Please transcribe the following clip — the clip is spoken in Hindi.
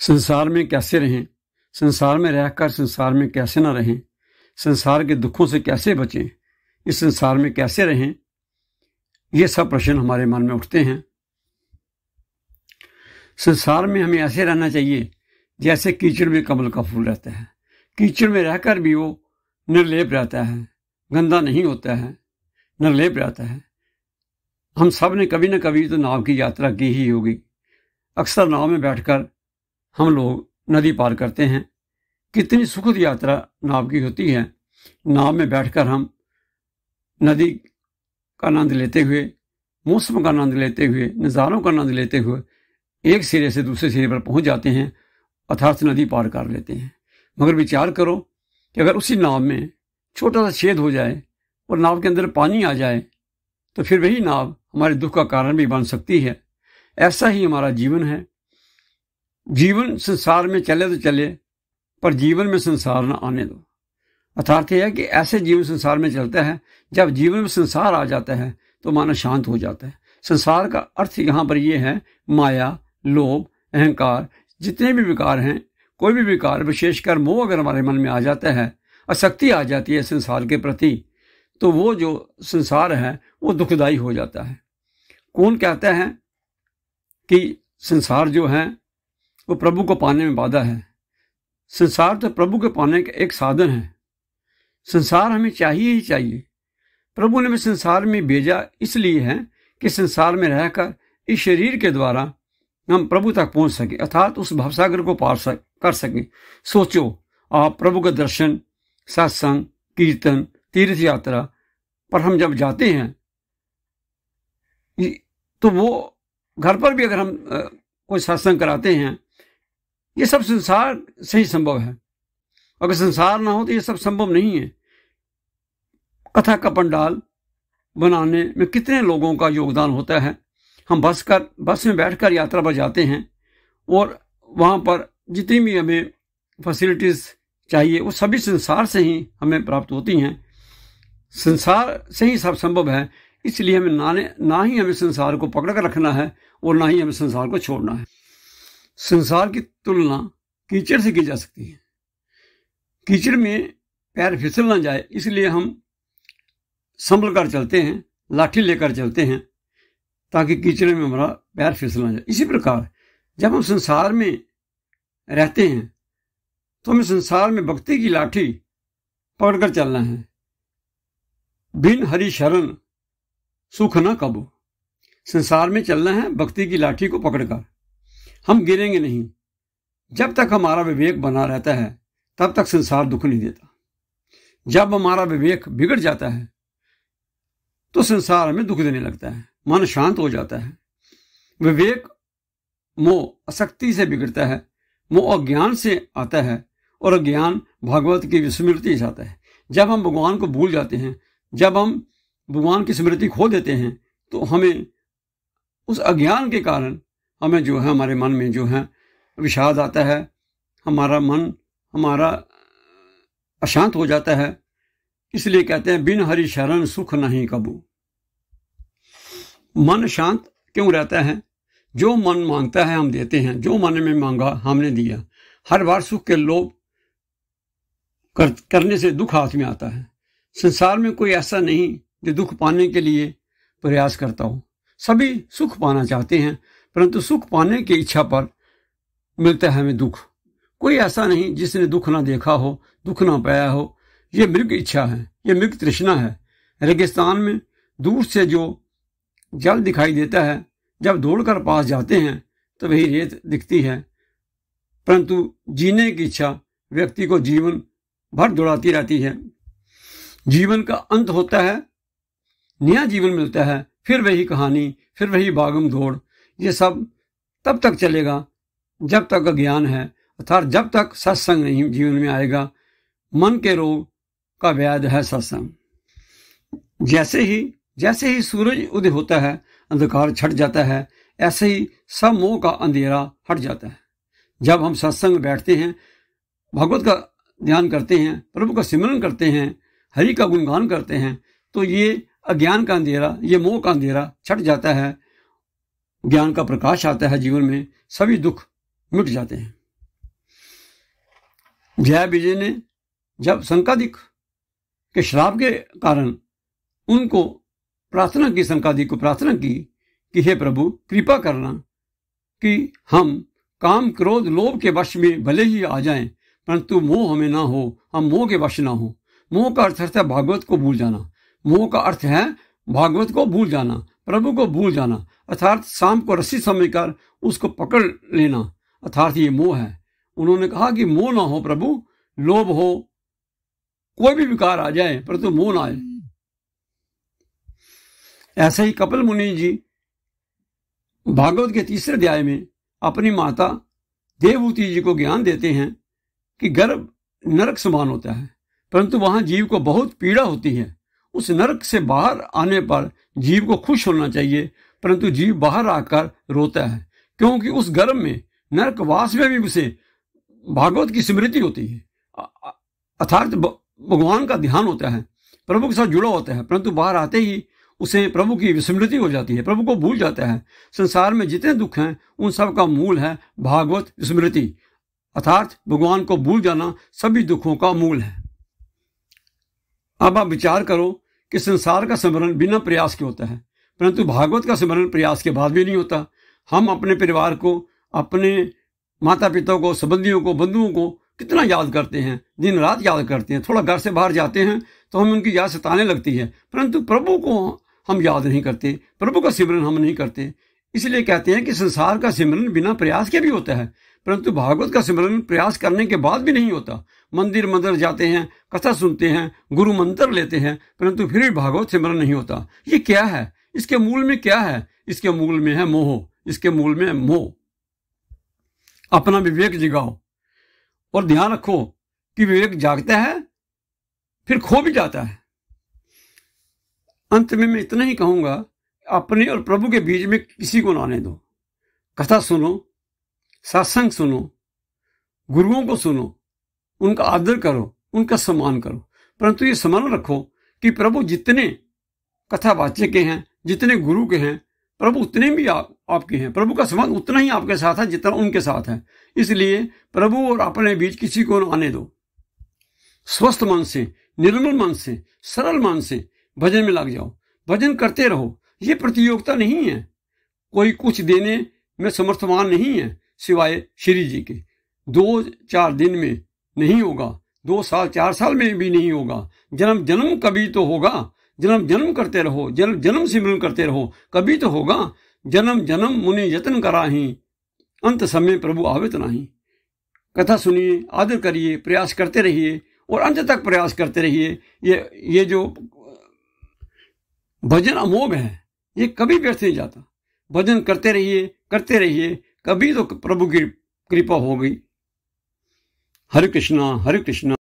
संसार में कैसे रहें संसार में रहकर संसार में कैसे ना रहें संसार के दुखों से कैसे बचें इस संसार में कैसे रहें ये सब प्रश्न हमारे मन में उठते हैं संसार में हमें ऐसे रहना चाहिए जैसे कीचड़ में कमल का फूल रहता है कीचड़ में रहकर भी वो निर्लेप रहता है गंदा नहीं होता है निर्लेप रहता है हम सब ने कभी ना कभी तो नाव की यात्रा की ही होगी अक्सर नाव में बैठकर हम लोग नदी पार करते हैं कितनी सुखद यात्रा नाव की होती है नाव में बैठकर हम नदी का आनंद लेते हुए मौसम का आनंद लेते हुए नज़ारों का आनंद लेते हुए एक सिरे से दूसरे सिरे पर पहुंच जाते हैं अर्थार्थ नदी पार कर लेते हैं मगर विचार करो कि अगर उसी नाव में छोटा सा छेद हो जाए और नाव के अंदर पानी आ जाए तो फिर वही नाव हमारे दुख का कारण भी बन सकती है ऐसा ही हमारा जीवन है जीवन संसार में चले तो चले पर जीवन में संसार ना आने दो अर्थार्थ यह है कि ऐसे जीवन संसार में चलता है जब जीवन में संसार आ जाता है तो माना शांत हो जाता है संसार का अर्थ यहाँ पर यह है माया लोभ अहंकार जितने भी विकार हैं कोई भी विकार विशेषकर मोह अगर हमारे मन में आ जाता है आसक्ति आ जाती है संसार के प्रति तो वो जो संसार है वो दुखदायी हो जाता है कौन कहता है कि संसार जो है वो प्रभु को पाने में बाधा है संसार तो प्रभु के पाने का एक साधन है संसार हमें चाहिए ही चाहिए प्रभु ने हमें संसार में भेजा इसलिए है कि संसार में रहकर इस शरीर के द्वारा हम प्रभु तक पहुंच सकें अर्थात उस भवसागर को पार सक कर सकें सोचो आप प्रभु का दर्शन सत्संग कीर्तन तीर्थ यात्रा पर हम जब जाते हैं तो वो घर पर भी अगर हम कोई सत्संग कराते हैं ये सब संसार से ही संभव है अगर संसार ना हो तो ये सब संभव नहीं है कथा का पंडाल बनाने में कितने लोगों का योगदान होता है हम बस कर बस में बैठकर यात्रा पर जाते हैं और वहाँ पर जितनी भी हमें फैसिलिटीज़ चाहिए वो सभी संसार से ही हमें प्राप्त होती हैं संसार से ही सब संभव है इसलिए हमें ना ना ही हमें संसार को पकड़ कर रखना है और ना ही हमें संसार को छोड़ना है संसार की तुलना कीचड़ से की जा सकती है कीचड़ में पैर फिसल ना जाए इसलिए हम संभल कर चलते हैं लाठी लेकर चलते हैं ताकि कीचड़ में हमारा पैर फिसल ना जाए इसी प्रकार जब हम संसार में रहते हैं तो हमें संसार में भक्ति की लाठी पकड़कर चलना है बिन हरि शरण सुख न कबो संसार में चलना है भक्ति की लाठी को पकड़कर हम गिरेंगे नहीं जब तक हमारा विवेक बना रहता है तब तक संसार दुख नहीं देता जब हमारा विवेक बिगड़ जाता है तो संसार हमें दुख देने लगता है मन शांत हो जाता है विवेक मोह असक्ति से बिगड़ता है मोह अज्ञान से आता है और अज्ञान भागवत की स्मृति से आता है जब हम भगवान को भूल जाते हैं जब हम भगवान की स्मृति खो देते हैं तो हमें उस अज्ञान के कारण हमें जो है हमारे मन में जो है विषाद आता है हमारा मन हमारा अशांत हो जाता है इसलिए कहते हैं बिन हरि शरण सुख नहीं कबू मन शांत क्यों रहता है जो मन मांगता है हम देते हैं जो मन में मांगा हमने दिया हर बार सुख के लोभ कर, करने से दुख हाथ में आता है संसार में कोई ऐसा नहीं जो दुख पाने के लिए प्रयास करता हो सभी सुख पाना चाहते हैं परंतु सुख पाने की इच्छा पर मिलता है हमें दुख कोई ऐसा नहीं जिसने दुख ना देखा हो दुख ना पाया हो ये मृग इच्छा है ये मृग तृष्णा है रेगिस्तान में दूर से जो जल दिखाई देता है जब दौड़कर पास जाते हैं तो वही रेत दिखती है परंतु जीने की इच्छा व्यक्ति को जीवन भर दौड़ाती रहती है जीवन का अंत होता है नया जीवन मिलता है फिर वही कहानी फिर वही बागम दौड़ ये सब तब तक चलेगा जब तक ज्ञान है अर्थात जब तक सत्संग नहीं जीवन में आएगा मन के रोग का व्याध है सत्संग जैसे ही जैसे ही सूरज उदय होता है अंधकार छट जाता है ऐसे ही सब मोह का अंधेरा हट जाता है जब हम सत्संग बैठते हैं भगवत का ध्यान करते हैं प्रभु का सिमरन करते हैं हरि का गुणगान करते हैं तो ये अज्ञान का अंधेरा ये मोह का अंधेरा छट जाता है ज्ञान का प्रकाश आता है जीवन में सभी दुख मिट जाते हैं जया विजय ने जब संकादिक के श्राप के कारण उनको प्रार्थना की संकादिक को प्रार्थना की कि हे प्रभु कृपा करना कि हम काम क्रोध लोभ के वश में भले ही आ जाएं परंतु मोह हमें ना हो हम मोह के वश ना हो मोह का अर्थ है भागवत को भूल जाना मोह का अर्थ है भागवत को भूल जाना प्रभु को भूल जाना अर्थात शाम को रस्सी समझकर उसको पकड़ लेना अर्थात ये मोह है उन्होंने कहा कि मोह ना हो प्रभु लोभ हो कोई भी विकार आ जाए परंतु मोह ना आए ऐसे ही कपिल मुनि जी भागवत के तीसरे अध्याय में अपनी माता देवभूति जी को ज्ञान देते हैं कि गर्भ नरक समान होता है परंतु वहां जीव को बहुत पीड़ा होती है उस नरक से बाहर आने पर जीव को खुश होना चाहिए परंतु जीव बाहर आकर रोता है क्योंकि उस गर्भ में वास में भी उसे भागवत की स्मृति होती है अर्थात भगवान का ध्यान होता है प्रभु के साथ जुड़ा होता है परंतु बाहर आते ही उसे प्रभु की विस्मृति हो जाती है प्रभु को भूल जाता है संसार में जितने दुख हैं उन सब का मूल है भागवत स्मृति अर्थात भगवान को भूल जाना सभी दुखों का मूल है अब आप विचार करो कि संसार का स्मरण बिना प्रयास के होता है परंतु भागवत का स्मरण प्रयास के बाद भी नहीं होता हम अपने परिवार को अपने माता पिता को संबंधियों को बंधुओं को कितना याद करते हैं दिन रात याद करते हैं थोड़ा घर से बाहर जाते हैं तो हमें उनकी याद सताने लगती है परंतु प्रभु को हम याद नहीं करते प्रभु का सिमरन हम नहीं करते इसलिए कहते हैं कि संसार का सिमरन बिना प्रयास के भी होता है परंतु भागवत का स्मरण प्रयास करने के बाद भी नहीं होता मंदिर मंदिर जाते हैं कथा सुनते हैं गुरु मंत्र लेते हैं परंतु फिर भी भागवत स्मरण नहीं होता ये क्या है इसके मूल में क्या है इसके मूल में है मोह इसके मूल में मोह अपना विवेक जगाओ और ध्यान रखो कि विवेक जागता है फिर खो भी जाता है अंत में मैं इतना ही कहूंगा अपने और प्रभु के बीच में किसी को ना दो कथा सुनो सत्संग सुनो गुरुओं को सुनो उनका आदर करो उनका सम्मान करो परंतु ये स्मरण रखो कि प्रभु जितने कथावाचक के हैं जितने गुरु के हैं प्रभु उतने भी आ, आपके हैं प्रभु का संबंध उतना ही आपके साथ है जितना उनके साथ है इसलिए प्रभु और अपने बीच किसी को आने दो स्वस्थ मन से निर्मल मन से सरल मन से भजन में लग जाओ भजन करते रहो ये प्रतियोगिता नहीं है कोई कुछ देने में समर्थवान नहीं है सिवाय श्री जी के दो चार दिन में नहीं होगा दो साल चार साल में भी नहीं होगा जन्म जन्म कभी तो होगा जन्म जन्म करते रहो जन्म जन्म सिमरन करते रहो कभी तो होगा जन्म जन्म मुनि यत्न कराही अंत समय प्रभु आवित नाही कथा सुनिए आदर करिए प्रयास करते रहिए और अंत तक प्रयास करते रहिए ये ये जो भजन अमोघ है ये कभी व्यर्थ नहीं जाता भजन करते रहिए करते रहिए कभी तो प्रभु की कृपा हो गई हरे कृष्णा हरे कृष्णा